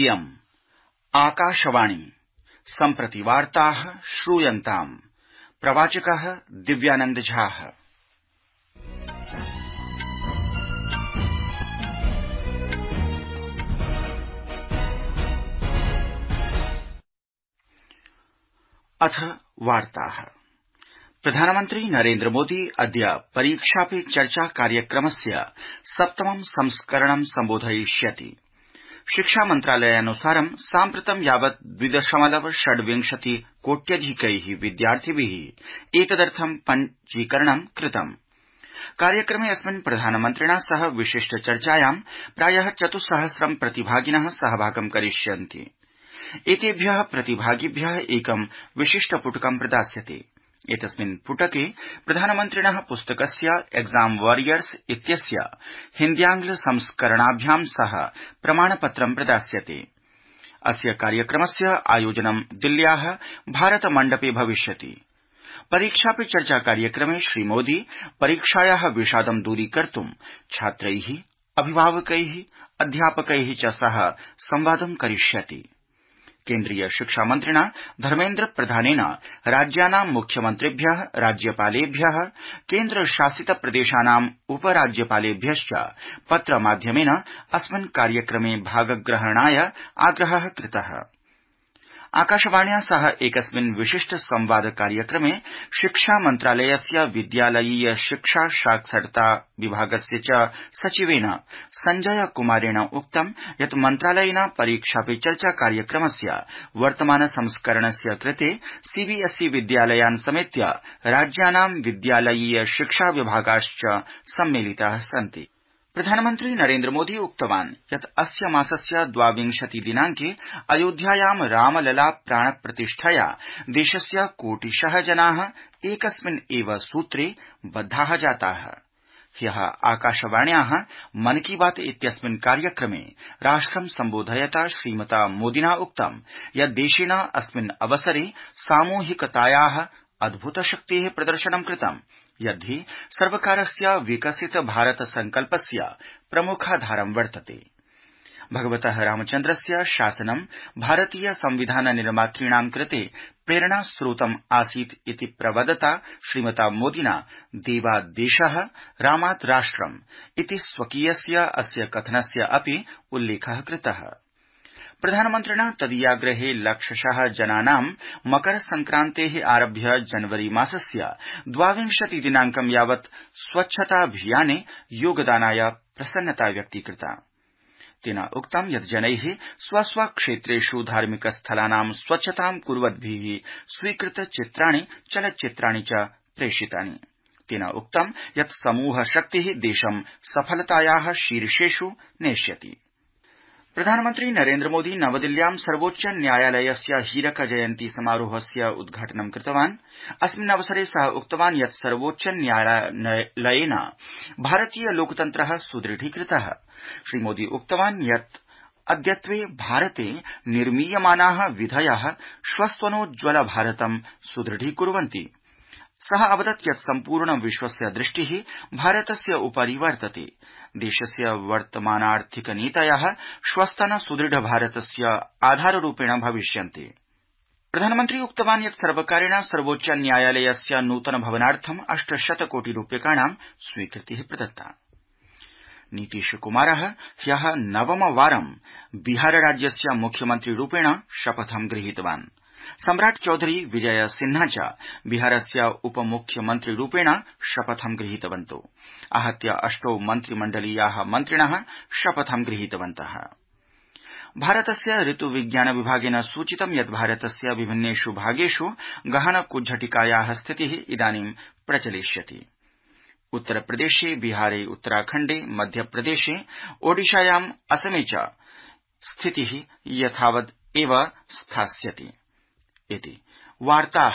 इयम् आकाशवाणी सम्प्रति वार्ताः श्रूयन्ताम् प्रवाचकः दिव्यानन्द झाः अथ वार्ताः प्रधानमन्त्री नरेन्द्रमोदी अद्य परीक्षा पे चर्चा कार्यक्रमस्य सप्तमं संस्करणं सम्बोधयिष्यति शिक्षा मन्त्रालयानुसारं साम्प्रतं यावत् द्वि दशमलव षड् विंशति कोट्यधिकैः विद्यार्थिभिः एतदर्थं पञ्जीकरणं कृतम् कार्यक्रमे अस्मिन् प्रधानमन्त्रिणा सह विशिष्ट चर्चायां प्राय चतुस्सहस्रं प्रतिभागिन सहभागं करिष्यन्ति एतेभ्य प्रतिभागिभ्य एकं विशिष्ट पुटकं प्रदास्यते एतस्मिन् पुटके प्रधानमन्त्रिण पुस्तकस्य एक्जाम वॉरियर्स इत्यस्य हिन्द्यांग्ल संस्करणाभ्यां सह प्रमाणपत्रं प्रदास्यते अस्य कार्यक्रमस्य आयोजनं दिल्ल्या भारत मण्डपे भविष्यति परीक्षा पे चर्चा कार्यक्रमे श्रीमोदी परीक्षाया विषादं दूरीकर्त् छात्रै अभिभावकै अध्यापकै च सह संवादं करिष्यति केन्द्रीय शिक्षा मन्त्रिणा धर्मेन्द्र प्रधानेन राज्यानां मुख्यमन्त्रिभ्य राज्यपालेभ्य केन्द्र शासित प्रदेशानाम् उपराज्यपालेभ्यश्च पत्रमाध्यमेन अस्मिन् कार्यक्रमे भागग्रहणाय आग्रह कृतः आकाशवाण्या सह एकस्मिन् विशिष्ट संवाद कार्यक्रमे शिक्षा मन्त्रालयस्य विद्यालयीय शिक्षा साक्षरता विभागस्य च सचिवेन संजय कुमारेण उक्तं यत् मन्त्रालयेन परीक्षा पे चर्चा कार्यक्रमस्य वर्तमान संस्करणस्य कृते सीबीएसई विद्यालयान् समेत्य राज्यानां विद्यालयीय शिक्षा विभागाश्च सम्मिलिता सन्ति प्रधानमन्त्री नरेन्द्रमोदी उक्तवान् यत् अस्य मासस्य द्वाविंशति दिनांके अयोध्यायां रामलला प्राण प्रतिष्ठया देशस्य कोटिश जना एकस्मिन् एव सूत्रे बद्धा जाता ह्य आकाशवाण्या मन की बात इत्यस्मिन् कार्यक्रमे राष्ट्रं सम्बोधयता श्रीमता मोदिना उक्तं यत् देशेन अस्मिन् अवसरे सामूहिकताया अद्भुतशक्ते प्रदर्शनं कृतम् यद्धि सर्वकारस्य विकसित भारत संकल्पस्य प्रमुखाधारं वर्तते भगवत रामचन्द्रस्य शासनं भारतीय संविधान निर्मातृणां कृते प्रेरणास्रोतम् आसीत् इति प्रवदता श्रीमता मोदिना देवादेशः रामात् राष्ट्रम् इति स्वकीयस्य अस्य कथनस्य अपि उल्लेखः कृतः प्रधानमन्त्रिणा तदीयाग्रहे लक्षश जनानां मकर संक्रान्ते आरभ्य जनवरी मासस्य द्वाविंशति दिनांकं यावत् स्वच्छताभियाने योगदानाय प्रसन्नता व्यक्तीकृता तेन उक्तं यत् जनै स्व स्व क्षेत्रेष् धार्मिक स्थलानां स्वच्छतां कुर्वद्भि स्वीकृत चित्राणि चलच्चित्राणि च प्रेषितानि तेन उक्तं यत् समूह शक्तिः देशं सफलताया शीर्षेष् नेष्यति प्रधानमन्त्री नरेन्द्र मोदी नवदिल्ल्यां सर्वोच्च न्यायालयस्य हीरक जयन्ती समारोहस्य उद्घाटनं कृतवान् अस्मिन्नवसरे सः उक्तवान् यत् सर्वोच्च न्यायालयेन भारतीय लोकतन्त्र सुदृढ़ीकृत श्रीमोदी उक्तवान् यत् अद्यत्वे भारते निर्मीयमाना विधय श्वस्वनोज्ज्वल भारतं सुदृढीकुर्वन्ति सः अवदत् यत् सम्पूर्ण विश्वस्य दृष्टिः भारतस्य उपरि वर्तते देशस्य वर्तमानार्थिक नीतय श्वस्तन सुदृढ भारतस्य आधाररूपेण भविष्यन्ति प्रधानमन्त्री उक्तवान् यत् सर्वकारेण सर्वोच्च न्यायालयस्य नूतन भवनार्थम् अष्टशत कोटि रूप्यकाणां स्वीकृति प्रदत्ता नीतीश कुमार ह्य नवमवारं बिहार राज्यस्य मुख्यमन्त्रीरूपेण शपथं गृहीतवान् सम्राट् चौधरी विजय सिन्हा च बिहारस्य उपमुख्यमन्त्रिरूपेण शपथं गृहीतवन्तौ आहत्य अष्टौ मन्त्रिमण्डलीया मन्त्रिण शपथं गृहीतवन्तः भारतस्य ऋतुविज्ञान विभागेन सूचितं यत् भारतस्य विभिन्नेष् भागेष् गहन कुज्झटिकाया स्थिति इदानीं प्रचलिष्यति उत्तरप्रदेशे बिहारे उत्तराखण्डे मध्यप्रदेशे ओडिशायाम् असमे च स्थिति यथावदेव स्थास्यति इति वार्ता